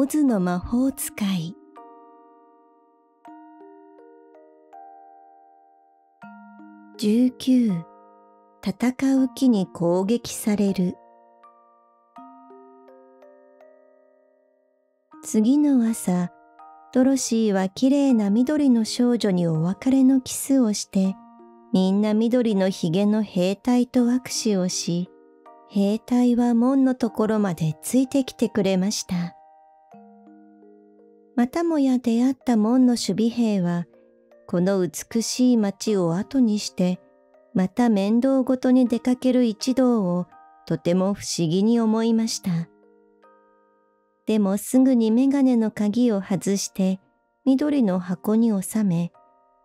オズの魔法使い19戦う気に攻撃される次の朝ドロシーは綺麗な緑の少女にお別れのキスをしてみんな緑のひげの兵隊と握手をし兵隊は門のところまでついてきてくれましたまたもや出会った門の守備兵は、この美しい町を後にして、また面倒ごとに出かける一同をとても不思議に思いました。でもすぐにメガネの鍵を外して、緑の箱に収め、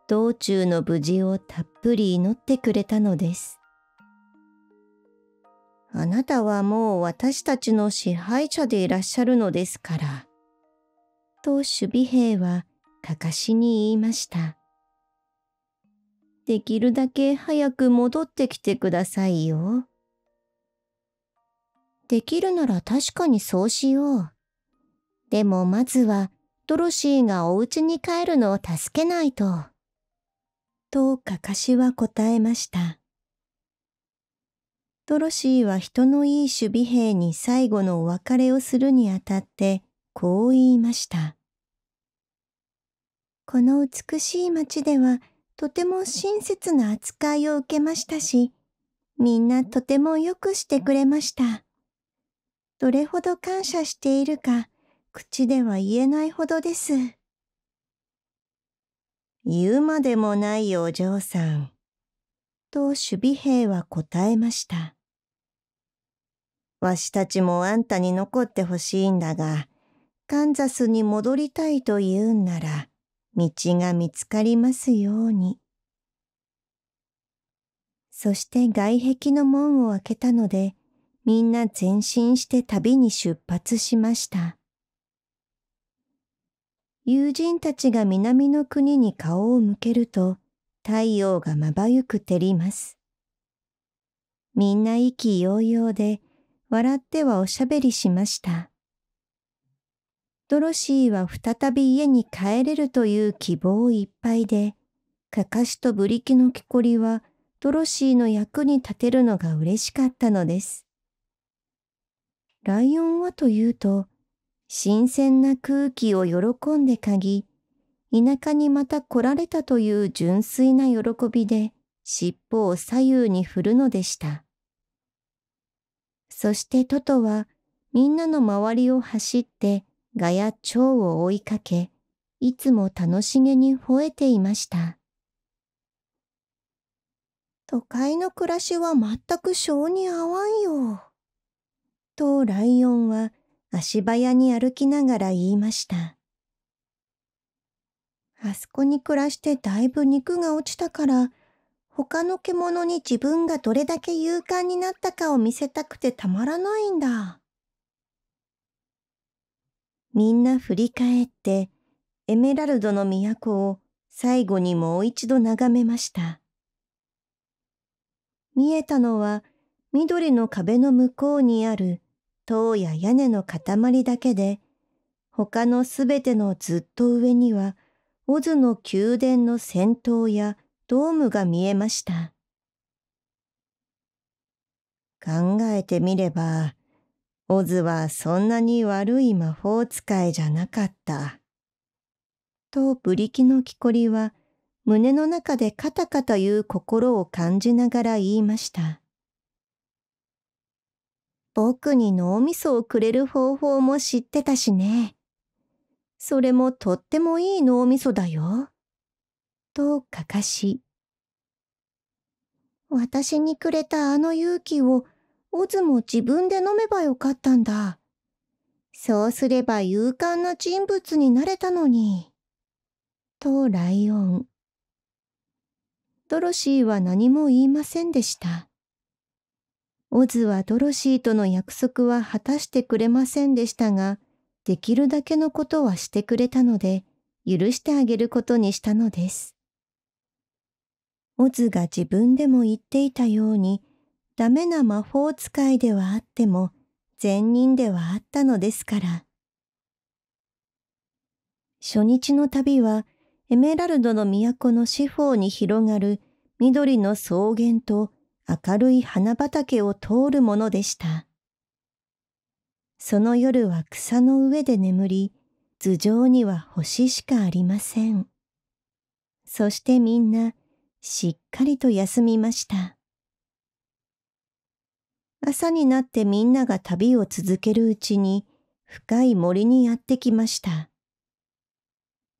道中の無事をたっぷり祈ってくれたのです。あなたはもう私たちの支配者でいらっしゃるのですから、と守備兵はかかしに言いました。できるだけ早く戻ってきてくださいよ。できるなら確かにそうしよう。でもまずはドロシーがお家に帰るのを助けないと。とかかしは答えました。ドロシーは人のいい守備兵に最後のお別れをするにあたってこう言いました。この美しい町ではとても親切な扱いを受けましたし、みんなとてもよくしてくれました。どれほど感謝しているか、口では言えないほどです。言うまでもないお嬢さん。と守備兵は答えました。わしたちもあんたに残ってほしいんだが、カンザスに戻りたいと言うんなら、道が見つかりますように。そして外壁の門を開けたので、みんな前進して旅に出発しました。友人たちが南の国に顔を向けると、太陽がまばゆく照ります。みんな意気揚々で、笑ってはおしゃべりしました。ドロシーは再び家に帰れるという希望いっぱいで、かかしとブリキの木こりはドロシーの役に立てるのが嬉しかったのです。ライオンはというと、新鮮な空気を喜んで嗅ぎ、田舎にまた来られたという純粋な喜びで、尻尾を左右に振るのでした。そしてトトは、みんなの周りを走って、ガや蝶を追いかけ、いつも楽しげに吠えていました。都会の暮らしは全く性に合わんよ。とライオンは足早に歩きながら言いました。あそこに暮らしてだいぶ肉が落ちたから、他の獣に自分がどれだけ勇敢になったかを見せたくてたまらないんだ。みんな振り返って、エメラルドの都を最後にもう一度眺めました。見えたのは緑の壁の向こうにある塔や屋根の塊だけで、他のすべてのずっと上には、オズの宮殿の先頭やドームが見えました。考えてみれば、オズはそんなに悪い魔法使いじゃなかった。とブリキの木こりは胸の中でカタカタ言う心を感じながら言いました。僕に脳みそをくれる方法も知ってたしね。それもとってもいい脳みそだよ。と、かかし。私にくれたあの勇気をオズも自分で飲めばよかったんだ。そうすれば勇敢な人物になれたのに。とライオン。ドロシーは何も言いませんでした。オズはドロシーとの約束は果たしてくれませんでしたが、できるだけのことはしてくれたので、許してあげることにしたのです。オズが自分でも言っていたように、ダメな魔法使いではあっても善人ではあったのですから。初日の旅はエメラルドの都の四方に広がる緑の草原と明るい花畑を通るものでした。その夜は草の上で眠り、頭上には星しかありません。そしてみんなしっかりと休みました。朝になってみんなが旅を続けるうちに深い森にやってきました。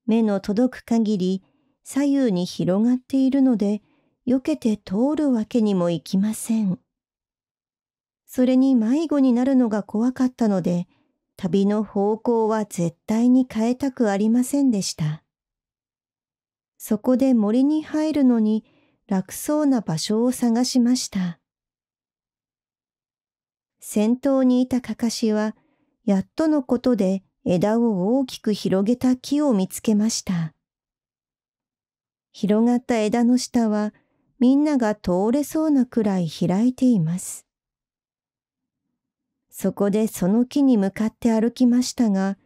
目の届く限り左右に広がっているので避けて通るわけにもいきません。それに迷子になるのが怖かったので旅の方向は絶対に変えたくありませんでした。そこで森に入るのに楽そうな場所を探しました。先頭にいたかかしは、やっとのことで枝を大きく広げた木を見つけました。広がった枝の下は、みんなが通れそうなくらい開いています。そこでその木に向かって歩きましたが、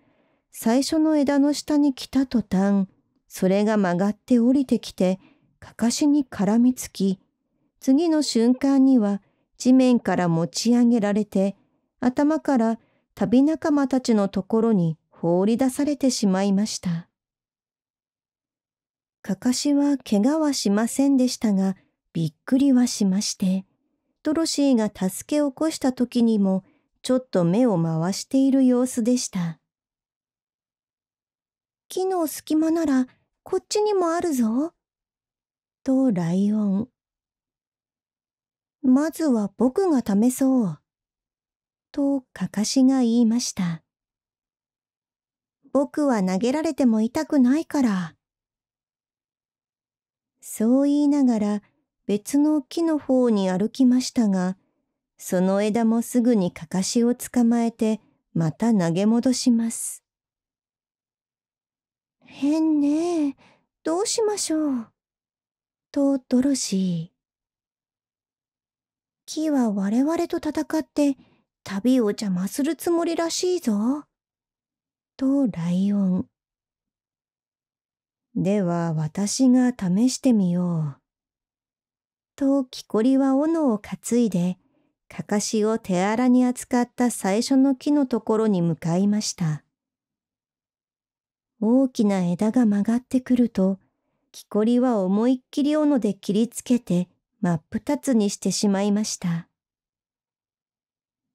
最初の枝の下に来た途端、それが曲がって降りてきて、かかしに絡みつき、次の瞬間には地面から持ち上げられて、頭から旅仲間たちのところに放り出されてしまいました。かかしは怪我はしませんでしたが、びっくりはしまして、ドロシーが助け起こした時にも、ちょっと目を回している様子でした。木の隙間ならこっちにもあるぞ。とライオン。まずは僕が試そう。と、かかしが言いました。僕は投げられても痛くないから。そう言いながら別の木の方に歩きましたが、その枝もすぐにかかしを捕まえてまた投げ戻します。変ねえ、どうしましょう。とドロシー。木は我々と戦って旅を邪魔するつもりらしいぞ。とライオン。では私が試してみよう。と木こりは斧を担いで、かかしを手荒に扱った最初の木のところに向かいました。大きな枝が曲がってくると、木こりは思いっきり斧で切りつけて真っ二つにしてしまいました。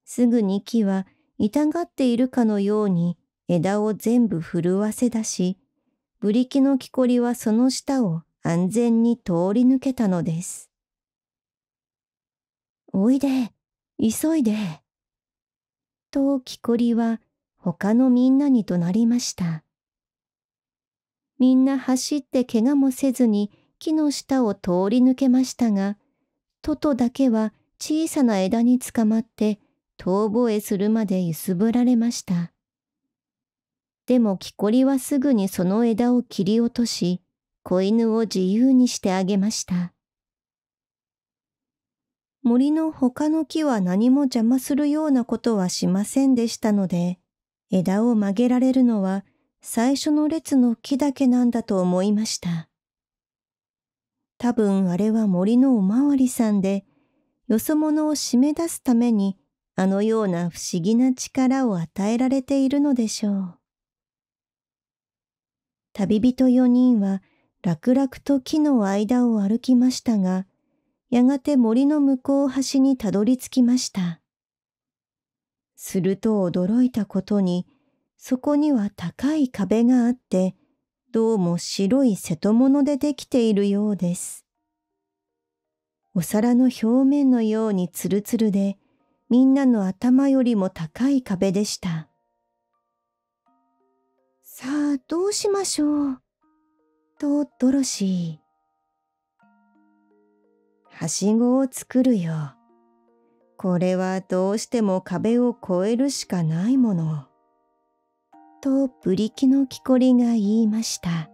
すぐに木は痛がっているかのように枝を全部震わせ出し、ブリキの木こりはその下を安全に通り抜けたのです。おいで、急いで。と木こりは他のみんなに怒鳴りました。みんな走って怪我もせずに木の下を通り抜けましたが、トトだけは小さな枝につかまって遠吠えするまで揺すぶられました。でも木こりはすぐにその枝を切り落とし、子犬を自由にしてあげました。森の他の木は何も邪魔するようなことはしませんでしたので、枝を曲げられるのは最初の列の木だけなんだと思いました。多分あれは森のおまわりさんで、よそ者を締め出すために、あのような不思議な力を与えられているのでしょう。旅人4人は、楽々と木の間を歩きましたが、やがて森の向こう端にたどり着きました。すると驚いたことに、そこには高い壁があって、どうも白い瀬戸物でできているようです。お皿の表面のようにツルツルで、みんなの頭よりも高い壁でした。さあ、どうしましょう。と、ドロシー。はしごを作るよ。これはどうしても壁を越えるしかないもの。とブリキの木こりが言いました。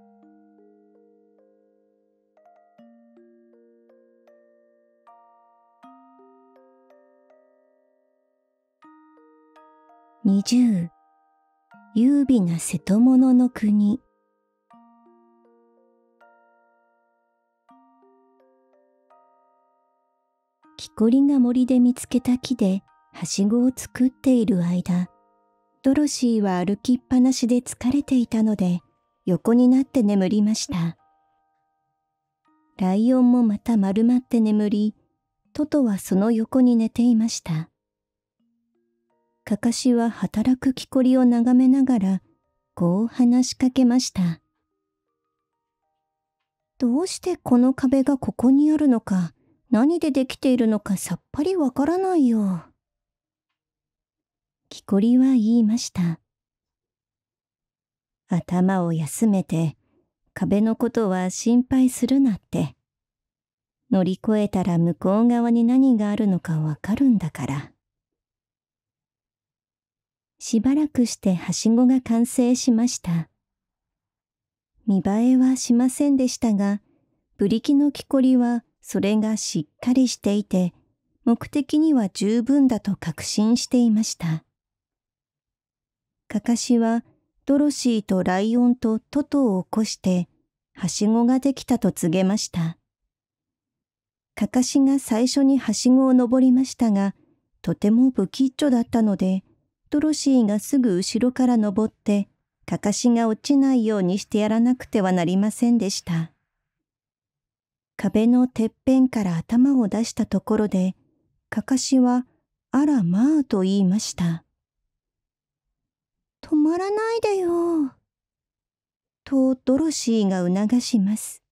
二十優美な瀬戸物の国木こりが森で見つけた木ではしごを作っている間ドロシーは歩きっぱなしで疲れていたので横になって眠りましたライオンもまた丸まって眠りトトはその横に寝ていましたカカシは働く木こりを眺めながらこう話しかけましたどうしてこの壁がここにあるのか何でできているのかさっぱりわからないよ。木こりは言いました。頭を休めて、壁のことは心配するなって。乗り越えたら向こう側に何があるのかわかるんだから。しばらくしてはしごが完成しました。見栄えはしませんでしたが、ブリキの木こりはそれがしっかりしていて、目的には十分だと確信していました。かかしはドロシーとライオンとトトを起こして、はしごができたと告げました。かかしが最初にはしごを登りましたが、とても不吉祥だったので、ドロシーがすぐ後ろから登って、かかしが落ちないようにしてやらなくてはなりませんでした。壁のてっぺんから頭を出したところで、かかしは、あらまあと言いました。止まらないでよ。とドロシーが促します。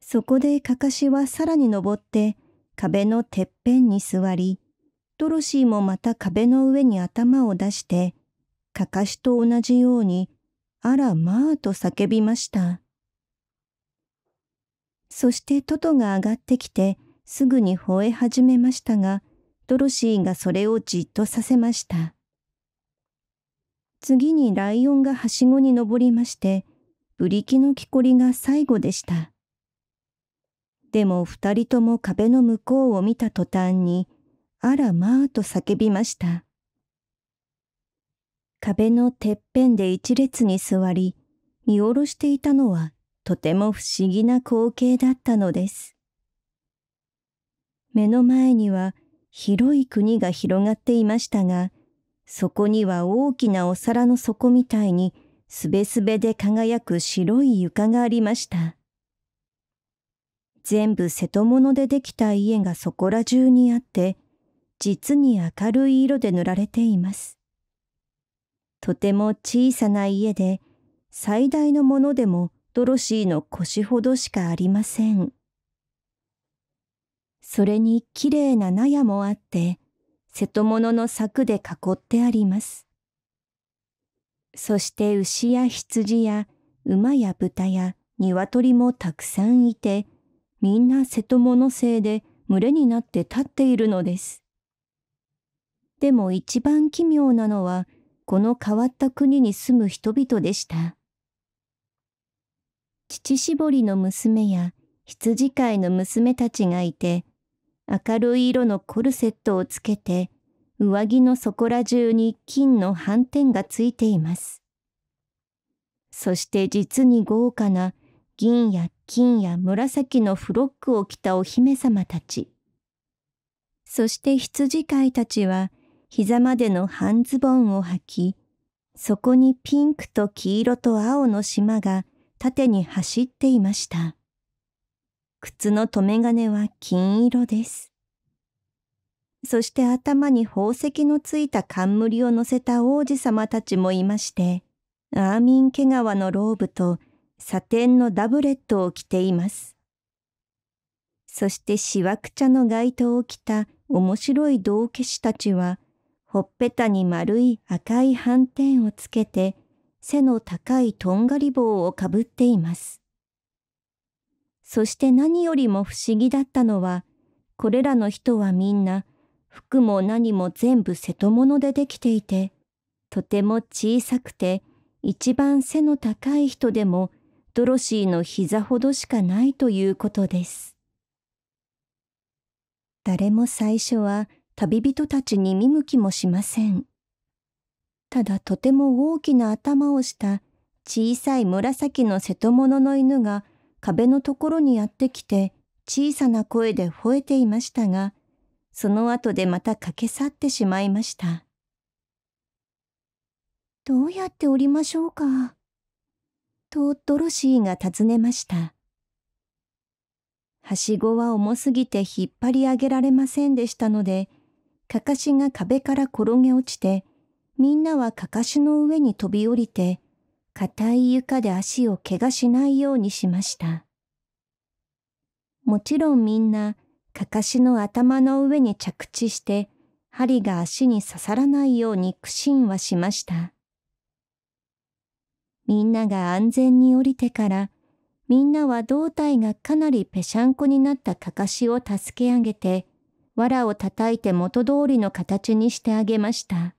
そこでかかしはさらに登って壁のてっぺんに座り、ドロシーもまた壁の上に頭を出して、かかしと同じように、あらまあと叫びました。そしてトトが上がってきて、すぐに吠え始めましたが、ドロシーがそれをじっとさせました。次にライオンがはしごに登りまして、ブリキの木こりが最後でした。でも二人とも壁の向こうを見た途端に、あらまあと叫びました。壁のてっぺんで一列に座り、見下ろしていたのはとても不思議な光景だったのです。目の前には広い国が広がっていましたが、そこには大きなお皿の底みたいにすべすべで輝く白い床がありました。全部瀬戸物でできた家がそこら中にあって、実に明るい色で塗られています。とても小さな家で、最大のものでもドロシーの腰ほどしかありません。それに綺麗な納屋もあって、瀬戸物の柵で囲ってあります。そして牛や羊や馬や豚や鶏もたくさんいて、みんな瀬戸物製で群れになって立っているのです。でも一番奇妙なのは、この変わった国に住む人々でした。乳搾りの娘や羊飼いの娘たちがいて、明るい色のコルセットをつけて、上着のそこら中に金の斑点がついています。そして実に豪華な銀や金や紫のフロックを着たお姫様たち。そして羊飼いたちは膝までの半ズボンを履き、そこにピンクと黄色と青の島が縦に走っていました。靴の留め金は金色です。そして頭に宝石のついた冠を乗せた王子様たちもいまして、アーミン毛皮のローブとサテンのダブレットを着ています。そしてしわくちゃの街灯を着た面白い道化師たちは、ほっぺたに丸い赤い斑点をつけて、背の高いとんがり棒をかぶっています。そして何よりも不思議だったのは、これらの人はみんな、服も何も全部瀬戸物でできていて、とても小さくて、一番背の高い人でも、ドロシーの膝ほどしかないということです。誰も最初は旅人たちに見向きもしません。ただとても大きな頭をした小さい紫の瀬戸物の犬が壁のところにやってきて小さな声で吠えていましたが、その後でまた駆け去ってしまいました。どうやって降りましょうか。とドロシーが尋ねました。はしごは重すぎて引っ張り上げられませんでしたので、かかしが壁から転げ落ちて、みんなはかかしの上に飛び降りて、硬い床で足を怪我しないようにしました。もちろんみんな、かかしの頭の上に着地して、針が足に刺さらないように苦心はしました。みんなが安全に降りてから、みんなは胴体がかなりぺしゃんこになったかかしを助け上げて、藁を叩いて元通りの形にしてあげました。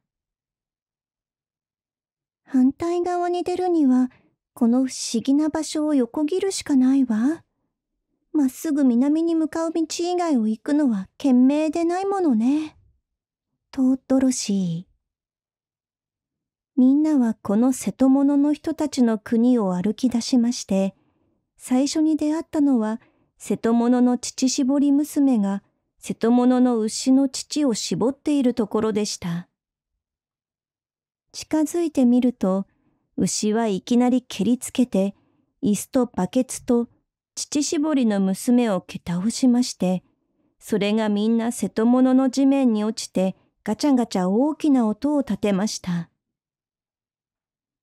反対側に出るには、この不思議な場所を横切るしかないわ。まっすぐ南に向かう道以外を行くのは賢明でないものね。と、ドロシー。みんなはこの瀬戸物の人たちの国を歩き出しまして、最初に出会ったのは、瀬戸物の乳搾り娘が瀬戸物の牛の乳を絞っているところでした。近づいてみると、牛はいきなり蹴りつけて、椅子とバケツと乳搾りの娘を蹴倒しまして、それがみんな瀬戸物の地面に落ちて、ガチャガチャ大きな音を立てました。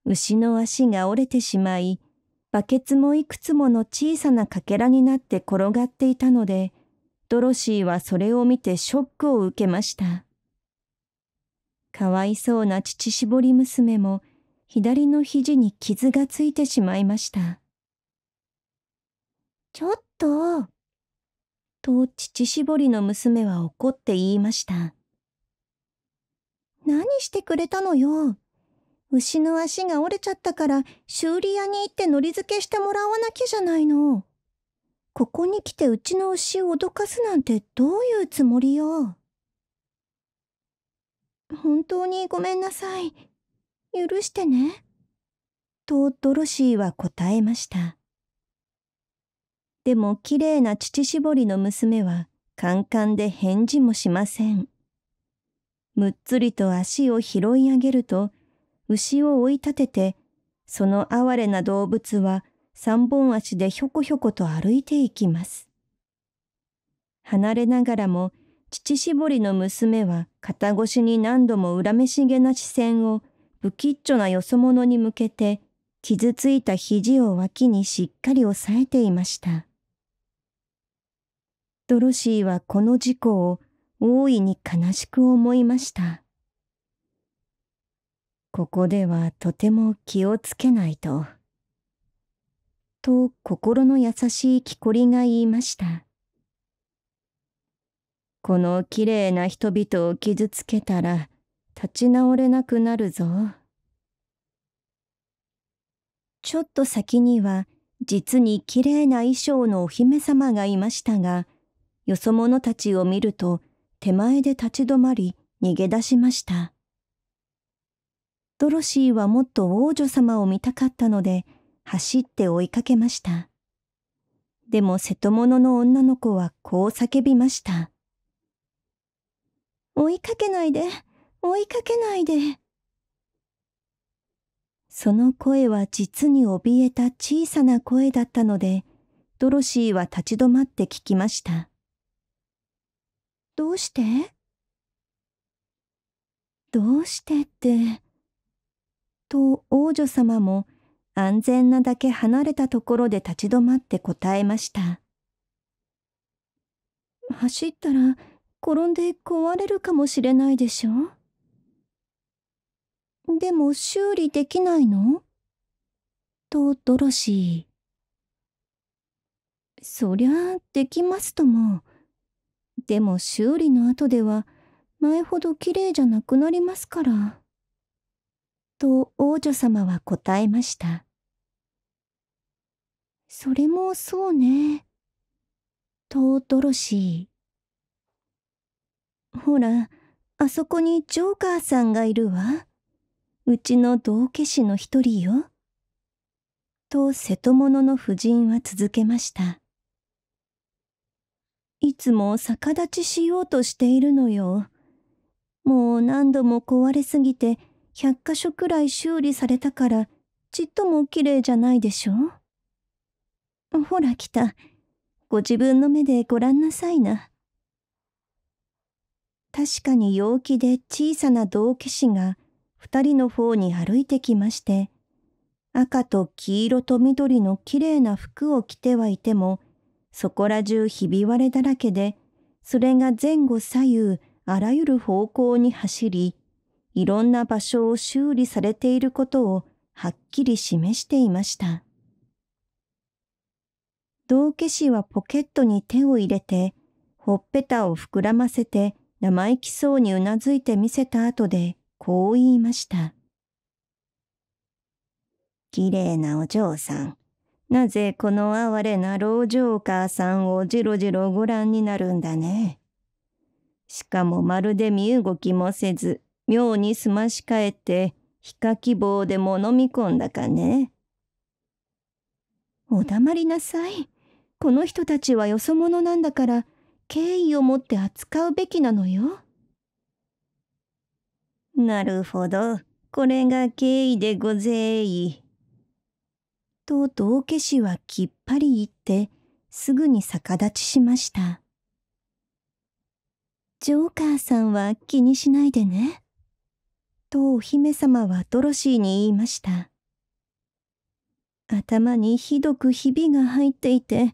牛の足が折れてしまい、バケツもいくつもの小さなかけらになって転がっていたので、ドロシーはそれを見てショックを受けました。かわいそうな乳搾り娘も左の肘に傷がついてしまいました。ちょっと、と乳搾りの娘は怒って言いました。何してくれたのよ。牛の足が折れちゃったから修理屋に行ってのり付けしてもらわなきゃじゃないの。ここに来てうちの牛を脅かすなんてどういうつもりよ。本当にごめんなさい。許してね。とドロシーは答えました。でも綺麗な乳搾りの娘はカンカンで返事もしません。むっつりと足を拾い上げると、牛を追い立てて、その哀れな動物は三本足でひょこひょこと歩いていきます。離れながらも乳搾りの娘は肩越しに何度も恨めしげな視線を不吉祥なよそ者に向けて傷ついた肘を脇にしっかり押さえていました。ドロシーはこの事故を大いに悲しく思いました。ここではとても気をつけないと。と心の優しい木こりが言いました。この綺麗な人々を傷つけたら立ち直れなくなるぞ。ちょっと先には実に綺麗な衣装のお姫様がいましたが、よそ者たちを見ると手前で立ち止まり逃げ出しました。ドロシーはもっと王女様を見たかったので走って追いかけました。でも瀬戸物の女の子はこう叫びました。追いかけないで、追いかけないで。その声は実に怯えた小さな声だったので、ドロシーは立ち止まって聞きました。どうしてどうしてって、と王女様も安全なだけ離れたところで立ち止まって答えました。走ったら転んで壊れるかもしれないでしょでも修理できないのとドロシー。そりゃあできますとも。でも修理の後では前ほど綺麗じゃなくなりますから。と王女様は答えました。それもそうね。とドロシー。ほら、あそこにジョーカーさんがいるわ。うちの道化師の一人よ。と瀬戸物の夫人は続けました。いつも逆立ちしようとしているのよ。もう何度も壊れすぎて100箇所くらい修理されたからちっとも綺麗じゃないでしょほら来た。ご自分の目でご覧なさいな。確かに陽気で小さな道化師が二人の方に歩いてきまして、赤と黄色と緑のきれいな服を着てはいても、そこら中ひび割れだらけで、それが前後左右あらゆる方向に走り、いろんな場所を修理されていることをはっきり示していました。道化師はポケットに手を入れて、ほっぺたを膨らませて、生意気そうにうなずいてみせた後で、こう言いました。綺麗なお嬢さん。なぜこの哀れな老嬢母さんをじろじろご覧になるんだね。しかもまるで身動きもせず、妙にすまし返って、ひかき棒でも飲み込んだかね。お黙りなさい。この人たちはよそ者なんだから、敬意を持って扱うべきなのよ。なるほど。これが敬意でごぜい。と道化師はきっぱり言ってすぐに逆立ちしました。ジョーカーさんは気にしないでね。とお姫様はドロシーに言いました。頭にひどくひびが入っていて、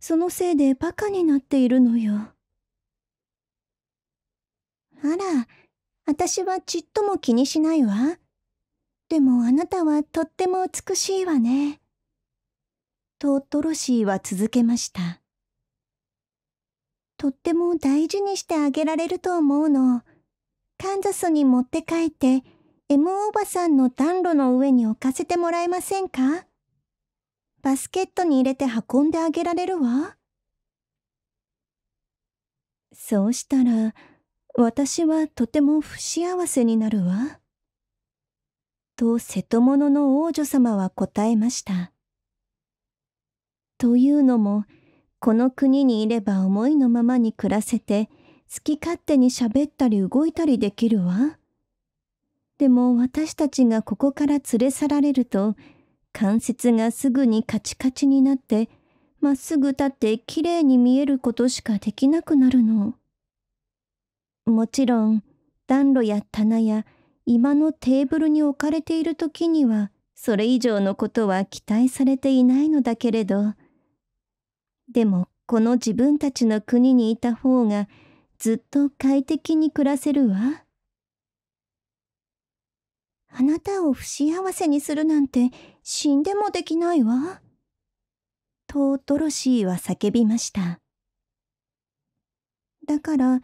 そのせいでバカになっているのよ。あら、私はちっとも気にしないわ。でもあなたはとっても美しいわね。とトロシーは続けました。とっても大事にしてあげられると思うの。カンザスに持って帰って、M おばさんの暖炉の上に置かせてもらえませんかバスケットに入れて運んであげられるわ。そうしたら、私はとても不幸せになるわ。と瀬戸物の王女様は答えました。というのも、この国にいれば思いのままに暮らせて、好き勝手に喋ったり動いたりできるわ。でも私たちがここから連れ去られると、関節がすぐにカチカチになってまっすぐ立ってきれいに見えることしかできなくなるの。もちろん暖炉や棚や居間のテーブルに置かれている時にはそれ以上のことは期待されていないのだけれどでもこの自分たちの国にいた方がずっと快適に暮らせるわ。あなたを不幸せにするなんて死んでもできないわ。とドロシーは叫びました。だから、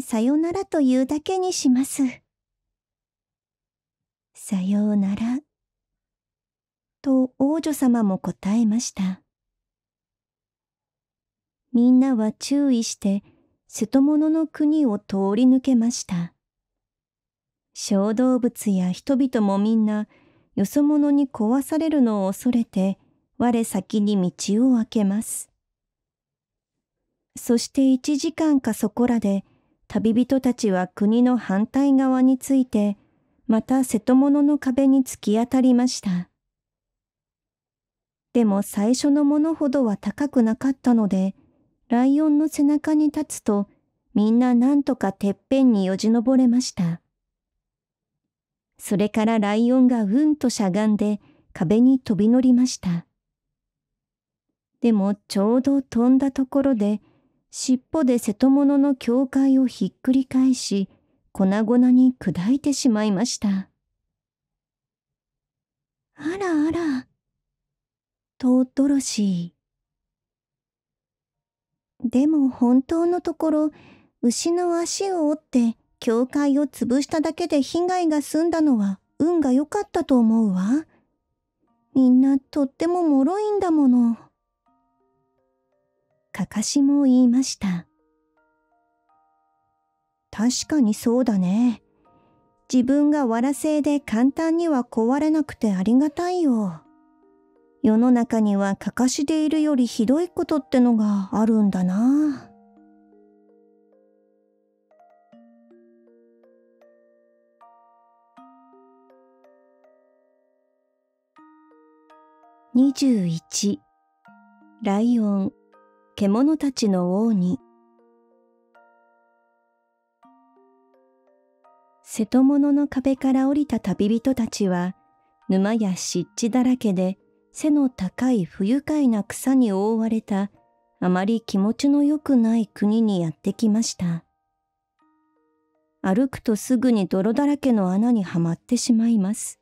さよならというだけにします。さようなら。と王女様も答えました。みんなは注意して、瀬戸物の国を通り抜けました。小動物や人々もみんな、よそ者に壊されるのを恐れて、我先に道を開けます。そして一時間かそこらで、旅人たちは国の反対側について、また瀬戸物の壁に突き当たりました。でも最初のものほどは高くなかったので、ライオンの背中に立つと、みんななんとかてっぺんによじ登れました。それからライオンがうんとしゃがんで壁に飛び乗りました。でもちょうど飛んだところで尻尾で瀬戸物の境界をひっくり返し粉々に砕いてしまいました。あらあら、とドロシー。でも本当のところ牛の足を折って教会を潰しただけで被害が済んだのは運が良かったと思うわ。みんなとっても脆いんだもの。かかしも言いました。確かにそうだね。自分がわらいで簡単には壊れなくてありがたいよ。世の中にはかかしでいるよりひどいことってのがあるんだな。21ライオン獣たちの王に瀬戸物の壁から降りた旅人たちは沼や湿地だらけで背の高い不愉快な草に覆われたあまり気持ちの良くない国にやってきました歩くとすぐに泥だらけの穴にはまってしまいます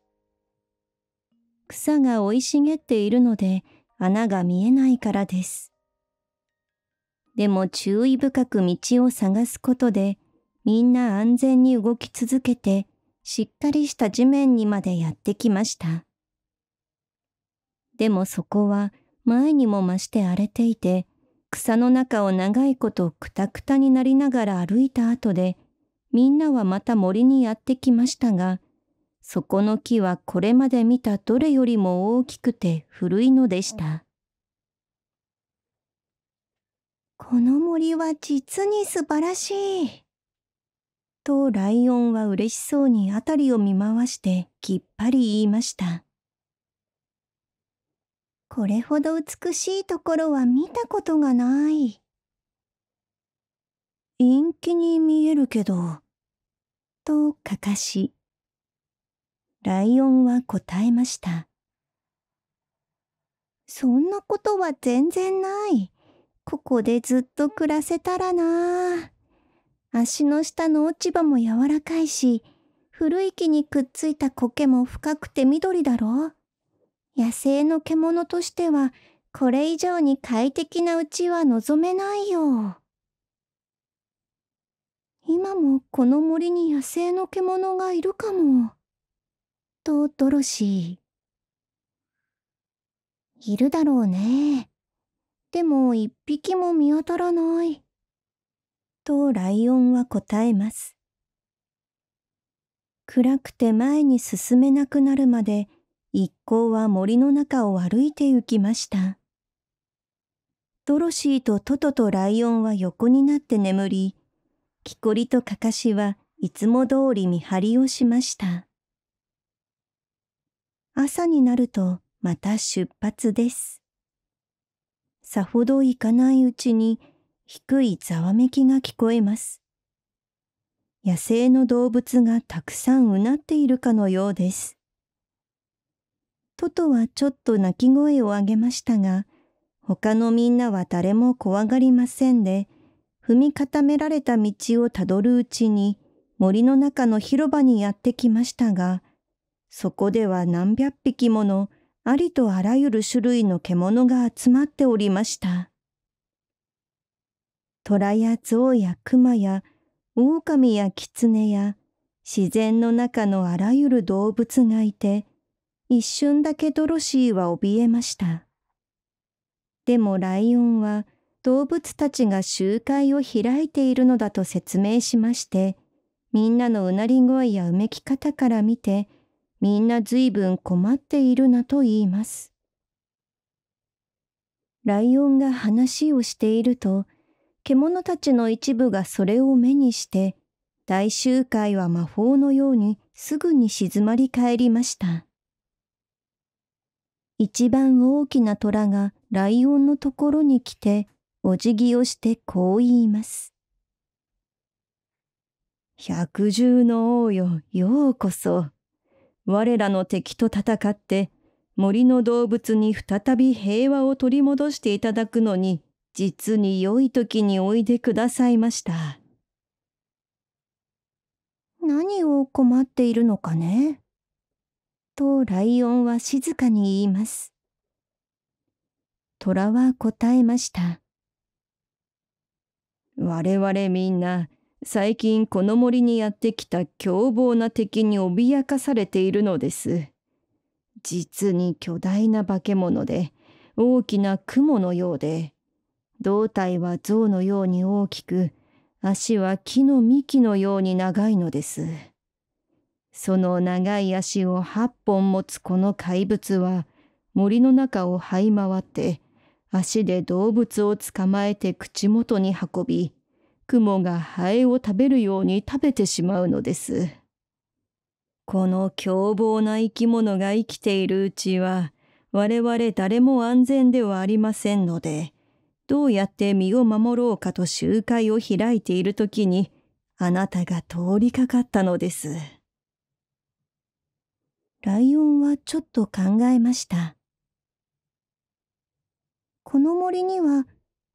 草が生い茂っているので穴が見えないからです。でも注意深く道を探すことでみんな安全に動き続けてしっかりした地面にまでやってきました。でもそこは前にも増して荒れていて草の中を長いことくたくたになりながら歩いた後でみんなはまた森にやってきましたがそこの木はこれまで見たどれよりも大きくて古いのでした。この森は実に素晴らしい。とライオンは嬉しそうに辺りを見回してきっぱり言いました。これほど美しいところは見たことがない。陰気に見えるけど、とかかしライオンは答えました。そんなことは全然ない。ここでずっと暮らせたらな足の下の落ち葉も柔らかいし、古い木にくっついた苔も深くて緑だろ野生の獣としては、これ以上に快適なうちは望めないよ。今もこの森に野生の獣がいるかも。とドロシー。いるだろうね。でも一匹も見当たらない。とライオンは答えます。暗くて前に進めなくなるまで一行は森の中を歩いて行きました。ドロシーとトトとライオンは横になって眠り、キコリとカカシはいつも通り見張りをしました。朝になるとまた出発です。さほど行かないうちに低いざわめきが聞こえます。野生の動物がたくさんうなっているかのようです。トトはちょっと鳴き声を上げましたが、他のみんなは誰も怖がりませんで、踏み固められた道をたどるうちに森の中の広場にやってきましたが、そこでは何百匹ものありとあらゆる種類の獣が集まっておりました。虎や象や熊や狼や狐や自然の中のあらゆる動物がいて、一瞬だけドロシーは怯えました。でもライオンは動物たちが集会を開いているのだと説明しまして、みんなのうなり声やうめき方から見て、みんな随分困っているなと言います。ライオンが話をしていると、獣たちの一部がそれを目にして、大集会は魔法のようにすぐに静まり返りました。一番大きな虎がライオンのところに来て、お辞儀をしてこう言います。百獣の王よ、ようこそ。我らの敵と戦って森の動物に再び平和を取り戻していただくのに実に良い時においでくださいました。何を困っているのかねとライオンは静かに言います。虎は答えました。我々みんな最近この森にやってきた凶暴な敵に脅かされているのです。実に巨大な化け物で、大きな雲のようで、胴体は象のように大きく、足は木の幹のように長いのです。その長い足を8本持つこの怪物は森の中を這い回って足で動物を捕まえて口元に運び雲がハエを食べるように食べてしまうのです。この凶暴な生き物が生きているうちは、我々誰も安全ではありませんので、どうやって身を守ろうかと集会を開いているときに、あなたが通りかかったのです。ライオンはちょっと考えました。この森には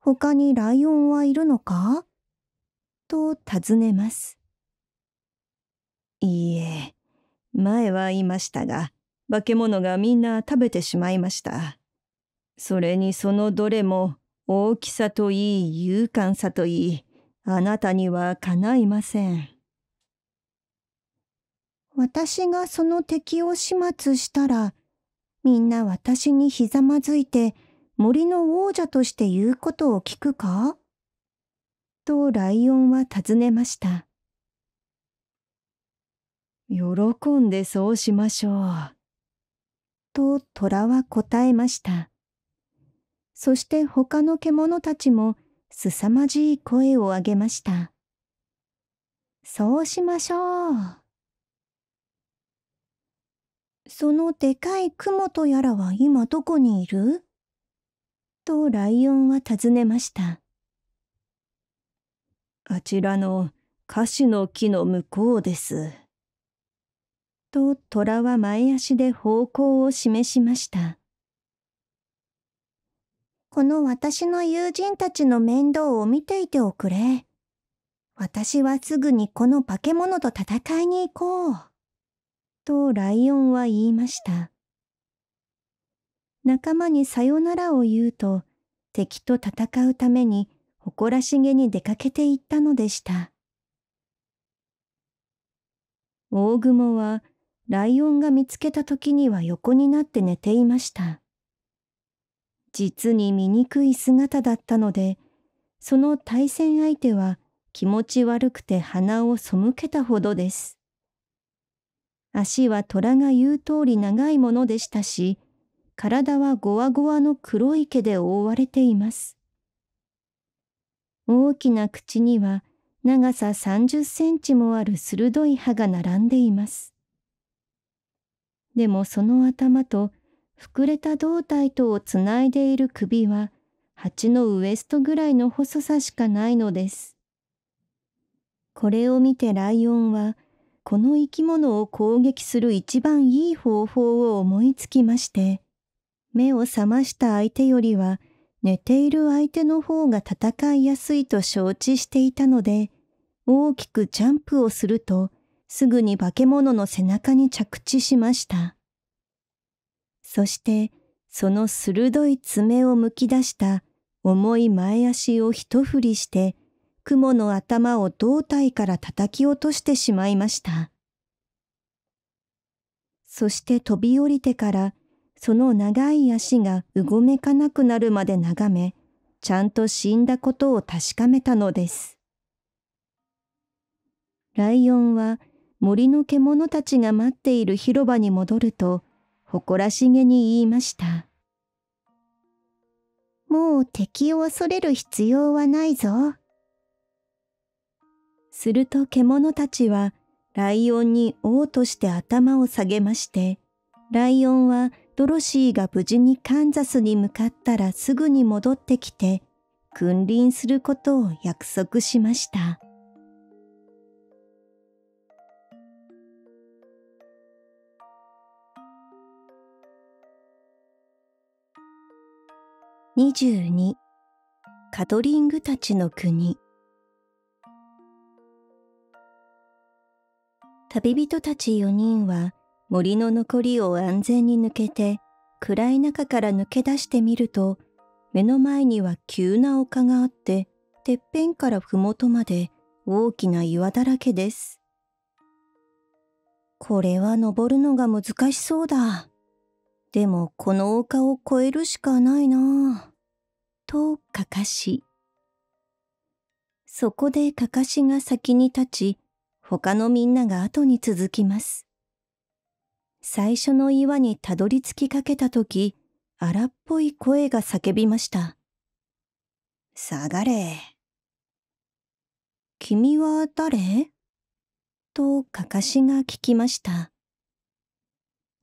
他にライオンはいるのかと尋ねます。いいえ、前は言いましたが、化け物がみんな食べてしまいました。それにそのどれも大きさといい勇敢さといい、あなたにはかないません。私がその敵を始末したら、みんな私にひざまずいて森の王者として言うことを聞くかとライオンは尋ねました。喜んでそうしましょう。と虎は答えました。そして他の獣たちも凄まじい声を上げました。そうしましょう。そのでかい雲とやらは今どこにいるとライオンは尋ねました。あちらの菓子の木の向こうです。と虎は前足で方向を示しました。この私の友人たちの面倒を見ていておくれ。私はすぐにこの化け物と戦いに行こう。とライオンは言いました。仲間にさよならを言うと敵と戦うために誇らしげに出かけていったのでした。大雲はライオンが見つけた時には横になって寝ていました。実に醜い姿だったので、その対戦相手は気持ち悪くて鼻を背けたほどです。足は虎が言う通り長いものでしたし、体はゴワゴワの黒い毛で覆われています。大きな口には長さ30センチもある鋭い歯が並んでいます。でもその頭と膨れた胴体とをつないでいる首は蜂のウエストぐらいの細さしかないのです。これを見てライオンはこの生き物を攻撃する一番いい方法を思いつきまして目を覚ました相手よりは寝ている相手の方が戦いやすいと承知していたので、大きくジャンプをすると、すぐに化け物の背中に着地しました。そして、その鋭い爪をむき出した重い前足を一振りして、雲の頭を胴体から叩き落としてしまいました。そして飛び降りてからその長い足がうごめかなくなるまで眺め、ちゃんと死んだことを確かめたのです。ライオンは森の獣たちが待っている広場に戻ると、誇らしげに言いました。もう敵を恐れる必要はないぞ。すると獣たちはライオンに王として頭を下げまして、ライオンはドロシーが無事にカンザスに向かったらすぐに戻ってきて、君臨することを約束しました。22カトリングたちの国旅人たち4人は森の残りを安全に抜けて暗い中から抜け出してみると目の前には急な丘があっててっぺんから麓まで大きな岩だらけです。これは登るのが難しそうだ。でもこの丘を越えるしかないなとかかし。そこでかかしが先に立ち、他のみんなが後に続きます。最初の岩にたどり着きかけたとき、荒っぽい声が叫びました。下がれ。君は誰とかかしが聞きました。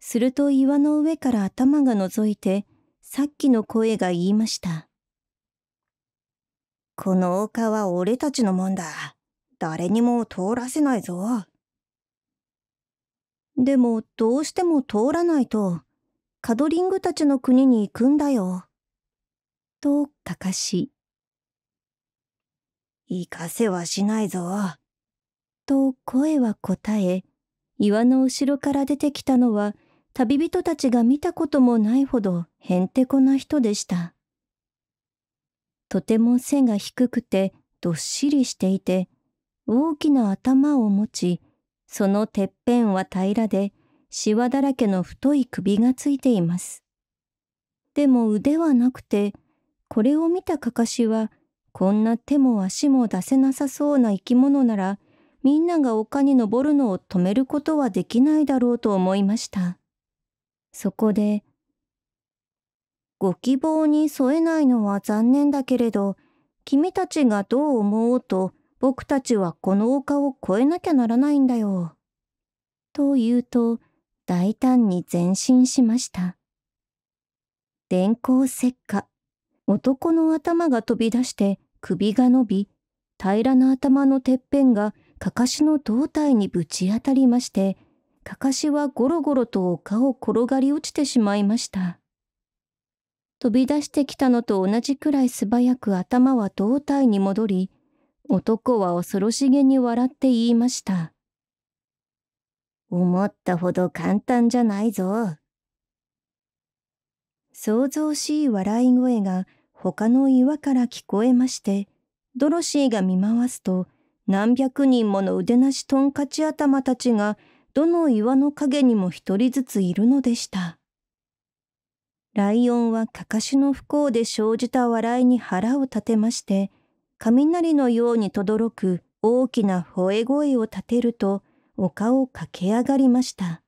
すると岩の上から頭が覗いて、さっきの声が言いました。この丘は俺たちのもんだ。誰にも通らせないぞ。でもどうしても通らないと、カドリングたちの国に行くんだよ。と、かかし。行かせはしないぞ。と声は答え、岩の後ろから出てきたのは、旅人たちが見たこともないほどへんてこな人でした。とても背が低くてどっしりしていて、大きな頭を持ち、そのてっぺんは平らで、しわだらけの太い首がついています。でも腕はなくて、これを見たかかしは、こんな手も足も出せなさそうな生き物なら、みんなが丘に登るのを止めることはできないだろうと思いました。そこで、ご希望に添えないのは残念だけれど、君たちがどう思おうと、僕たちはこの丘を越えなきゃならないんだよ。と言うと大胆に前進しました。電光石火。男の頭が飛び出して首が伸び、平らな頭のてっぺんがかかしの胴体にぶち当たりまして、かかしはゴロゴロと丘を転がり落ちてしまいました。飛び出してきたのと同じくらい素早く頭は胴体に戻り、男は恐ろしげに笑って言いました。思ったほど簡単じゃないぞ。想像しい笑い声が他の岩から聞こえまして、ドロシーが見回すと、何百人もの腕なしトンカチ頭たちが、どの岩の陰にも一人ずついるのでした。ライオンはかかしの不幸で生じた笑いに腹を立てまして、雷のようにとどろく大きな吠え声を立てると丘を駆け上がりました。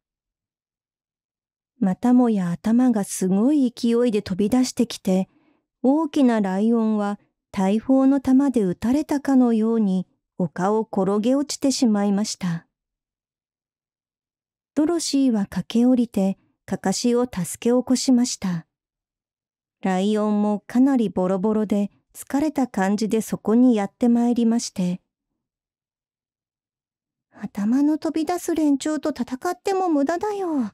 またもや頭がすごい勢いで飛び出してきて、大きなライオンは大砲の弾で撃たれたかのように丘を転げ落ちてしまいました。ドロシーは駆け下りて、かかしを助け起こしました。ライオンもかなりボロボロで疲れた感じでそこにやってまいりまして、頭の飛び出す連中と戦っても無駄だよ。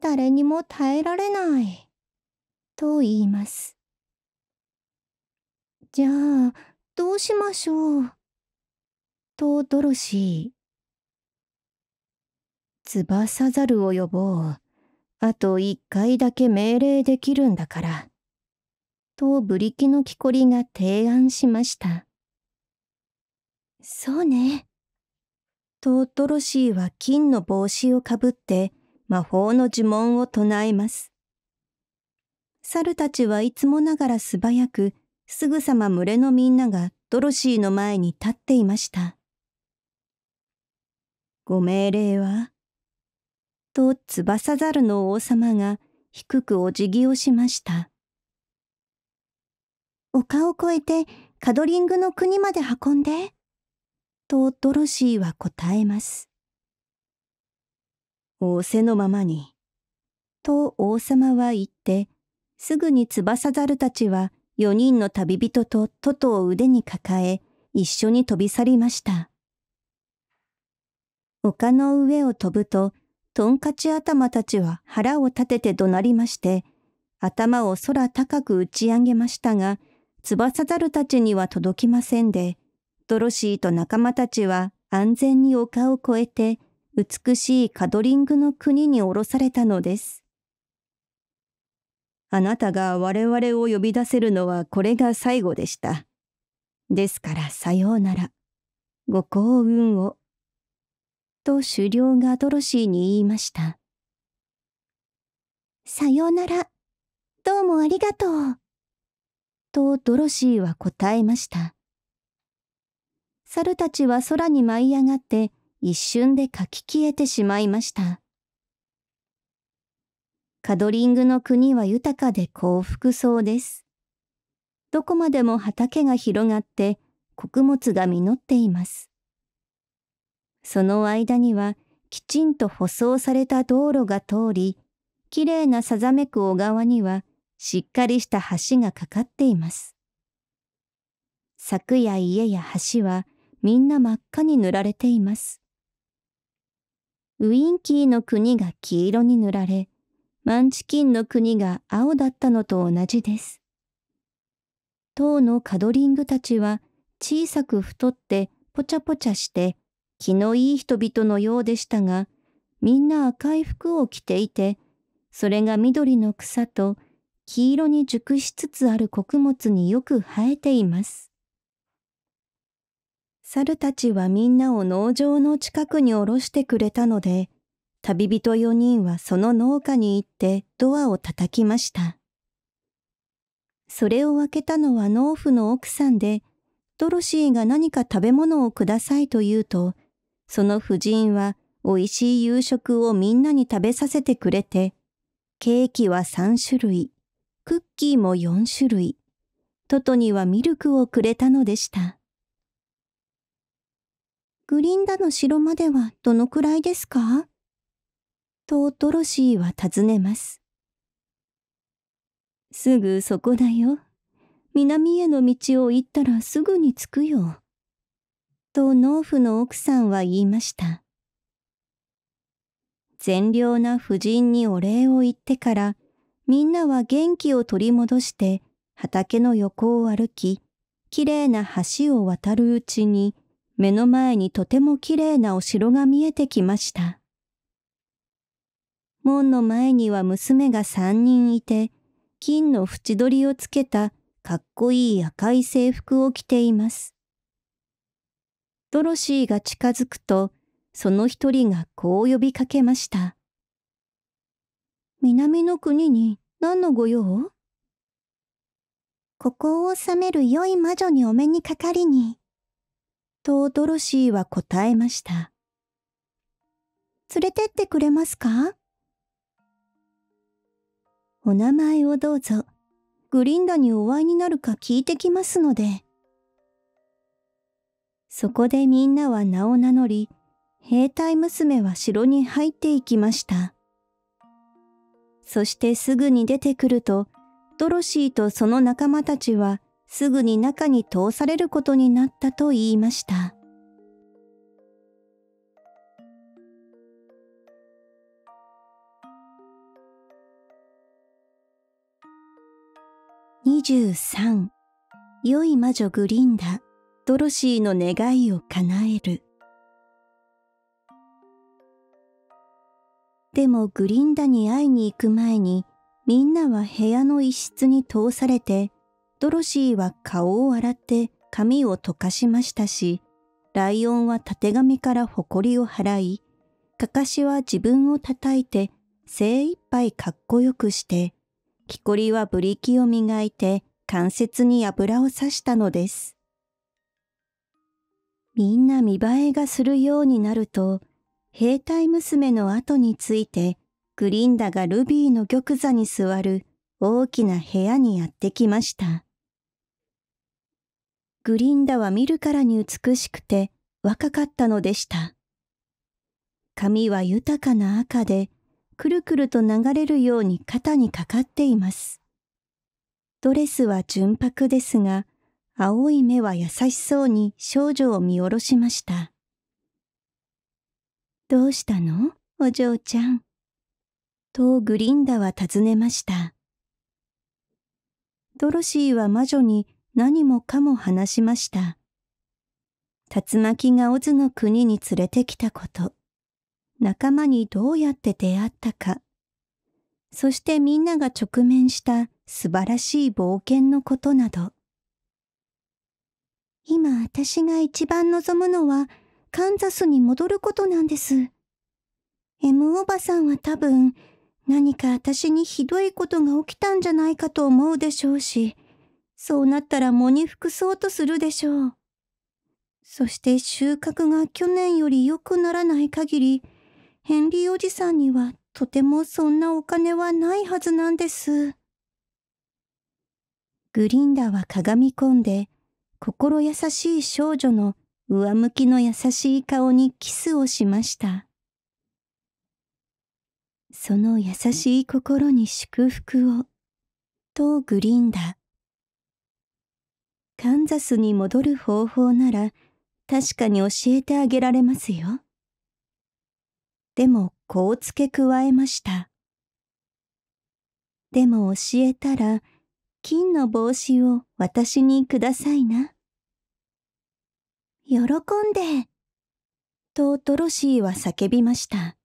誰にも耐えられない。と言います。じゃあ、どうしましょう。とドロシー。翼猿を呼ぼう。あと一回だけ命令できるんだから。とブリキの木こりが提案しました。そうね。とドロシーは金の帽子をかぶって魔法の呪文を唱えます。猿たちはいつもながら素早く、すぐさま群れのみんながドロシーの前に立っていました。ご命令はと翼猿の王様が低くお辞儀をしました。丘を越えてカドリングの国まで運んで。とドロシーは答えます。仰せのままに。と王様は言って、すぐに翼猿たちは4人の旅人とトトを腕に抱え、一緒に飛び去りました。丘の上を飛ぶと、トンカチ頭たちは腹を立てて怒鳴りまして、頭を空高く打ち上げましたが、翼猿たちには届きませんで、ドロシーと仲間たちは安全に丘を越えて、美しいカドリングの国に降ろされたのです。あなたが我々を呼び出せるのはこれが最後でした。ですからさようなら。ご幸運を。と狩猟がドロシーに言いました。さようなら。どうもありがとう。とドロシーは答えました。猿たちは空に舞い上がって一瞬でかき消えてしまいました。カドリングの国は豊かで幸福そうです。どこまでも畑が広がって穀物が実っています。その間にはきちんと舗装された道路が通り、きれいなさざめく小川にはしっかりした橋がかかっています。柵や家や橋はみんな真っ赤に塗られています。ウィンキーの国が黄色に塗られ、マンチキンの国が青だったのと同じです。塔のカドリングたちは小さく太ってぽちゃぽちゃして気のいい人々のようでしたが、みんな赤い服を着ていて、それが緑の草と黄色に熟しつつある穀物によく生えています。猿たちはみんなを農場の近くにおろしてくれたので、旅人4人はその農家に行ってドアを叩きました。それを開けたのは農夫の奥さんで、ドロシーが何か食べ物をくださいと言うと、その夫人は美味しい夕食をみんなに食べさせてくれて、ケーキは3種類、クッキーも4種類、トトにはミルクをくれたのでした。グリンダの城まではどのくらいですかとドロシーは尋ねます。すぐそこだよ。南への道を行ったらすぐに着くよ。と農夫の奥さんは言いました。善良な婦人にお礼を言ってからみんなは元気を取り戻して畑の横を歩き、きれいな橋を渡るうちに、目の前にとてもきれいなお城が見えてきました。門の前には娘が三人いて、金の縁取りをつけたかっこいい赤い制服を着ています。ドロシーが近づくと、その一人がこう呼びかけました。南の国に何の御用ここを治める良い魔女にお目にかかりに。とドロシーは答えました。連れてってくれますかお名前をどうぞ、グリンダにお会いになるか聞いてきますので。そこでみんなは名を名乗り、兵隊娘は城に入っていきました。そしてすぐに出てくると、ドロシーとその仲間たちはすぐに中に通されることになったと言いました。23良い魔女グリンダドロシーの願いを叶えるでもグリンダに会いに行く前にみんなは部屋の一室に通されてドロシーは顔を洗って髪を溶かしましたしライオンはたてがみから埃を払いかかしは自分を叩いて精一杯かっこよくして木こりはブリキを磨いて関節に油をさしたのですみんな見栄えがするようになると兵隊娘の後について、グリンダがルビーの玉座に座る大きな部屋にやってきました。グリンダは見るからに美しくて若かったのでした。髪は豊かな赤で、くるくると流れるように肩にかかっています。ドレスは純白ですが、青い目は優しそうに少女を見下ろしました。どうしたのお嬢ちゃん。とグリンダは尋ねました。ドロシーは魔女に何もかも話しました。竜巻がオズの国に連れてきたこと、仲間にどうやって出会ったか、そしてみんなが直面した素晴らしい冒険のことなど。今私が一番望むのはカンザスに戻ることなんです。M おばさんは多分何か私にひどいことが起きたんじゃないかと思うでしょうし、そうなったら喪に服そうとするでしょう。そして収穫が去年より良くならない限り、ヘンリーおじさんにはとてもそんなお金はないはずなんです。グリンダはかがみ込んで、心優しい少女の上向きの優しい顔にキスをしました。その優しい心に祝福を、とグリーンだ。カンザスに戻る方法なら確かに教えてあげられますよ。でもこう付け加えました。でも教えたら金の帽子を私にくださいな。喜んで。とドロシーは叫びました。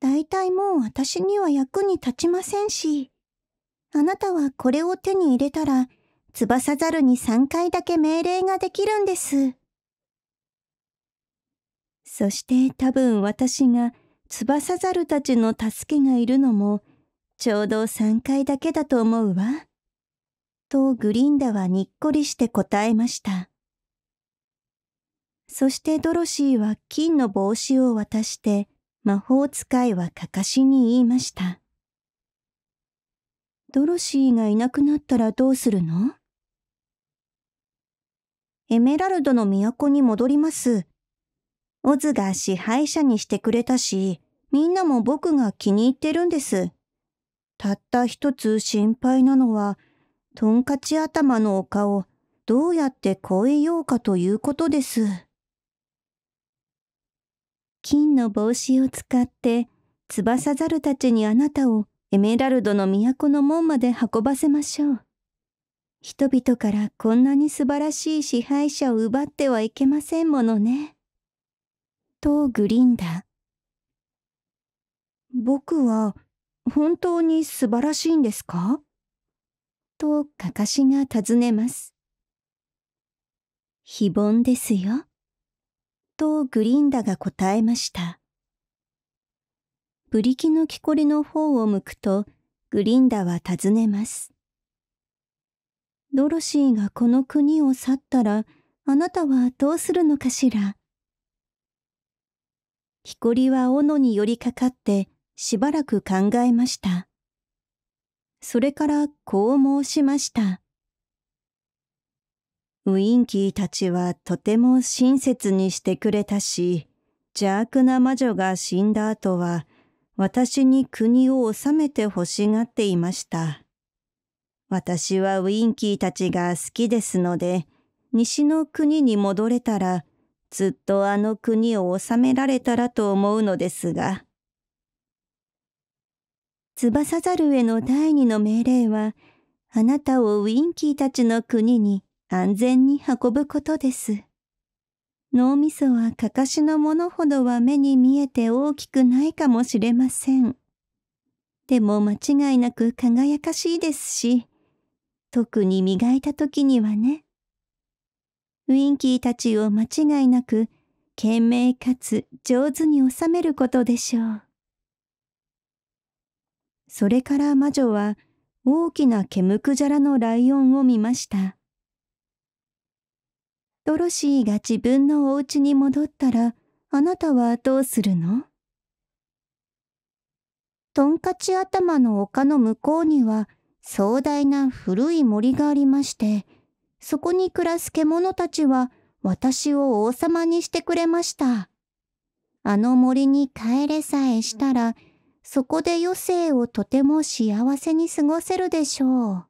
大体もう私には役に立ちませんし、あなたはこれを手に入れたら、翼猿に3回だけ命令ができるんです。そして多分私が翼猿たちの助けがいるのも、ちょうど3回だけだと思うわ。とグリンダはにっこりして答えました。そしてドロシーは金の帽子を渡して魔法使いはカカシに言いました。ドロシーがいなくなったらどうするのエメラルドの都に戻ります。オズが支配者にしてくれたし、みんなも僕が気に入ってるんです。たった一つ心配なのは、トンカチ頭のお顔、どうやって越えようかということです。金の帽子を使って翼猿たちにあなたをエメラルドの都の門まで運ばせましょう。人々からこんなに素晴らしい支配者を奪ってはいけませんものね。とグリンダ。僕は本当に素晴らしいんですかとカカシが尋ねます。非凡ですよ。とグリンダが答えました。ブリキの木こりの方を向くと、グリンダは尋ねます。ドロシーがこの国を去ったら、あなたはどうするのかしら。木こりは斧に寄りかかって、しばらく考えました。それからこう申しました。ウィンキーたちはとても親切にしてくれたし、邪悪な魔女が死んだ後は、私に国を治めて欲しがっていました。私はウィンキーたちが好きですので、西の国に戻れたら、ずっとあの国を治められたらと思うのですが。翼猿への第二の命令は、あなたをウィンキーたちの国に安全に運ぶことです。脳みそはかかしのものほどは目に見えて大きくないかもしれません。でも間違いなく輝かしいですし、特に磨いた時にはね。ウィンキーたちを間違いなく、懸命かつ上手に収めることでしょう。それから魔女は大きな毛むくじゃらのライオンを見ました。ドロシーが自分のお家に戻ったら、あなたはどうするのトンカチ頭の丘の向こうには壮大な古い森がありまして、そこに暮らす獣たちは私を王様にしてくれました。あの森に帰れさえしたら、そこで余生をとても幸せに過ごせるでしょう。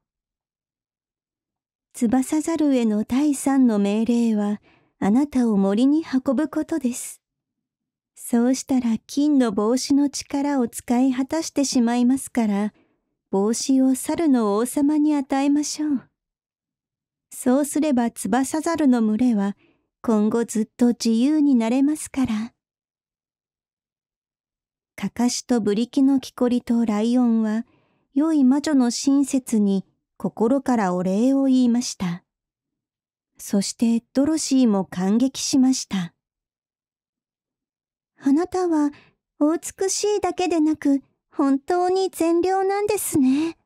翼猿への第三の命令は、あなたを森に運ぶことです。そうしたら金の帽子の力を使い果たしてしまいますから、帽子を猿の王様に与えましょう。そうすれば翼猿の群れは今後ずっと自由になれますから。かかしとブリキの木こりとライオンは、良い魔女の親切に心からお礼を言いました。そしてドロシーも感激しました。あなたはお美しいだけでなく本当に善良なんですね。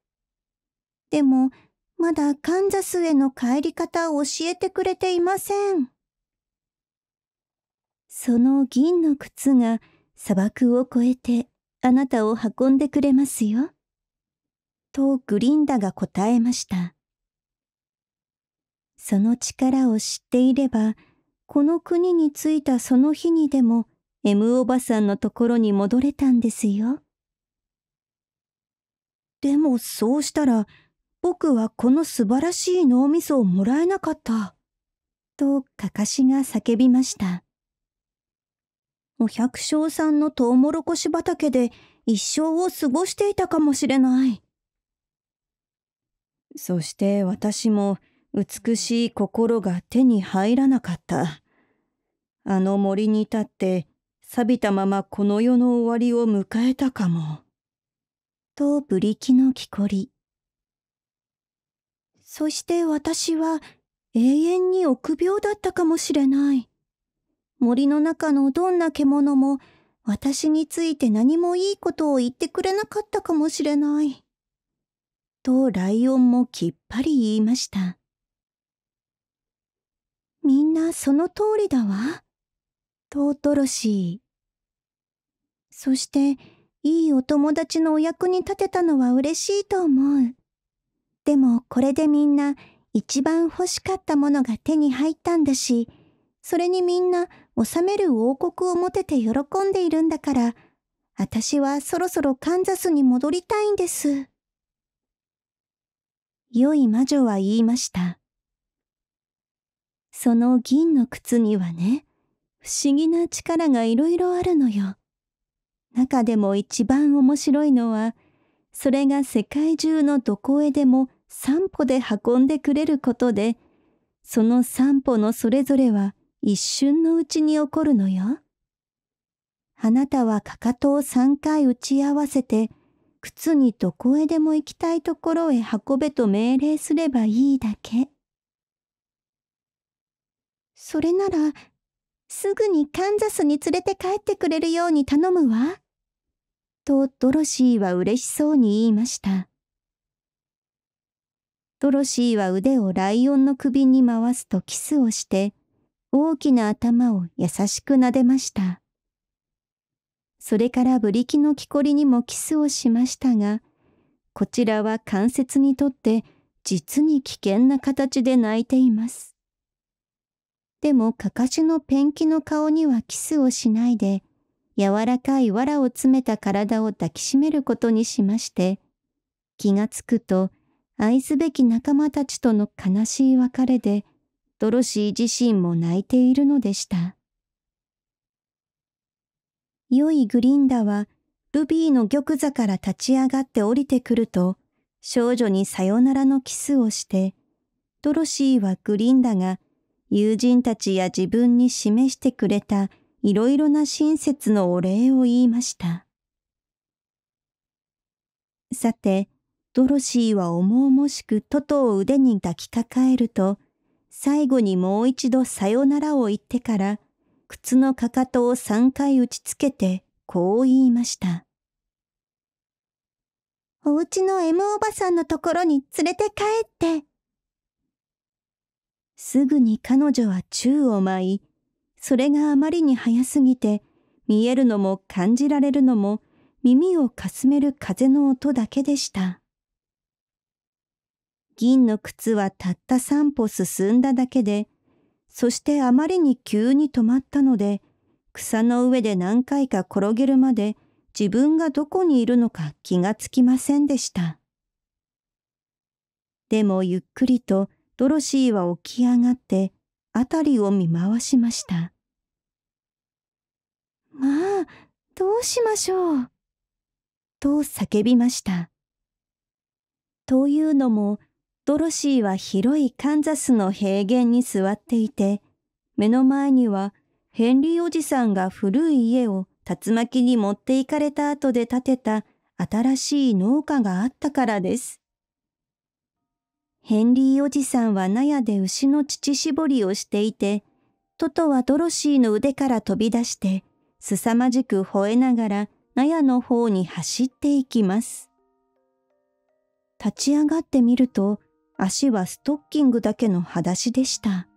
でもまだカンザスへの帰り方を教えてくれていません。その銀の靴が砂漠を越えてあなたを運んでくれますよ。とグリンダが答えました。その力を知っていれば、この国に着いたその日にでも、M おばさんのところに戻れたんですよ。でもそうしたら、僕はこの素晴らしい脳みそをもらえなかった。と、かかしが叫びました。お百姓さんのトウモロコシ畑で一生を過ごしていたかもしれない。そして私も美しい心が手に入らなかった。あの森に立って錆びたままこの世の終わりを迎えたかも。とブリキの木こり。そして私は永遠に臆病だったかもしれない。森の中のどんな獣も私について何もいいことを言ってくれなかったかもしれない。とライオンもきっぱり言いました。みんなその通りだわ。トートロシー。そして、いいお友達のお役に立てたのは嬉しいと思う。でもこれでみんな一番欲しかったものが手に入ったんだし、それにみんな治める王国を持てて喜んでいるんだから、私はそろそろカンザスに戻りたいんです。良い魔女は言いました。その銀の靴にはね、不思議な力がいろいろあるのよ。中でも一番面白いのは、それが世界中のどこへでも散歩で運んでくれることで、その散歩のそれぞれは一瞬のうちに起こるのよ。あなたはかかとを3回打ち合わせて、靴にどこへでも行きたいところへ運べと命令すればいいだけ。それなら、すぐにカンザスに連れて帰ってくれるように頼むわ。とドロシーは嬉しそうに言いました。ドロシーは腕をライオンの首に回すとキスをして、大きな頭を優しく撫でました。それからブリキの木こりにもキスをしましたが、こちらは関節にとって実に危険な形で泣いています。でもかかしのペンキの顔にはキスをしないで、柔らかい藁を詰めた体を抱きしめることにしまして、気がつくと愛すべき仲間たちとの悲しい別れで、ドロシー自身も泣いているのでした。良いグリンダはルビーの玉座から立ち上がって降りてくると、少女にさよならのキスをして、ドロシーはグリンダが友人たちや自分に示してくれたいろいろな親切のお礼を言いました。さて、ドロシーは重々しくトトを腕に抱きかかえると、最後にもう一度さよならを言ってから、靴のかかとを3回打ちつけてこう言いました。お家の M おばさんのところに連れて帰って。すぐに彼女は宙を舞い、それがあまりに早すぎて、見えるのも感じられるのも耳をかすめる風の音だけでした。銀の靴はたった三歩進んだだけで、そしてあまりに急に止まったので、草の上で何回か転げるまで自分がどこにいるのか気がつきませんでした。でもゆっくりとドロシーは起き上がって辺りを見回しました。まあ、どうしましょう。と叫びました。というのもドロシーは広いカンザスの平原に座っていて、目の前にはヘンリーおじさんが古い家を竜巻に持っていかれた後で建てた新しい農家があったからです。ヘンリーおじさんは納屋で牛の乳搾りをしていて、トトはドロシーの腕から飛び出して、凄まじく吠えながら納屋の方に走っていきます。立ち上がってみると、足はストッキングだけの裸足でした。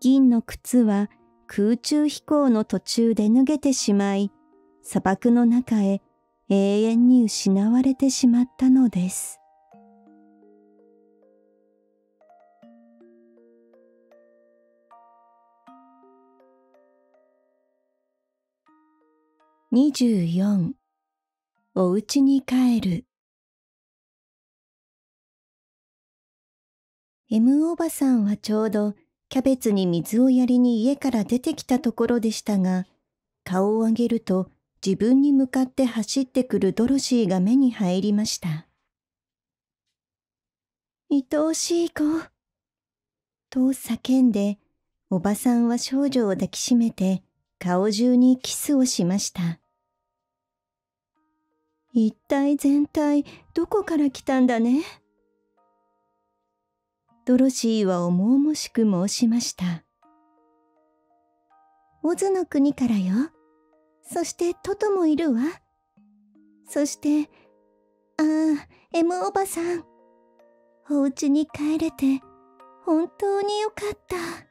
銀の靴は空中飛行の途中で脱げてしまい、砂漠の中へ永遠に失われてしまったのです。24お家に帰る M おばさんはちょうどキャベツに水をやりに家から出てきたところでしたが、顔を上げると自分に向かって走ってくるドロシーが目に入りました。愛おしい子。と叫んで、おばさんは少女を抱きしめて顔中にキスをしました。一体全体どこから来たんだねドロシーは重々しく申しましたオズの国からよそしてトトもいるわそしてああエムおばさんお家に帰れて本当によかった。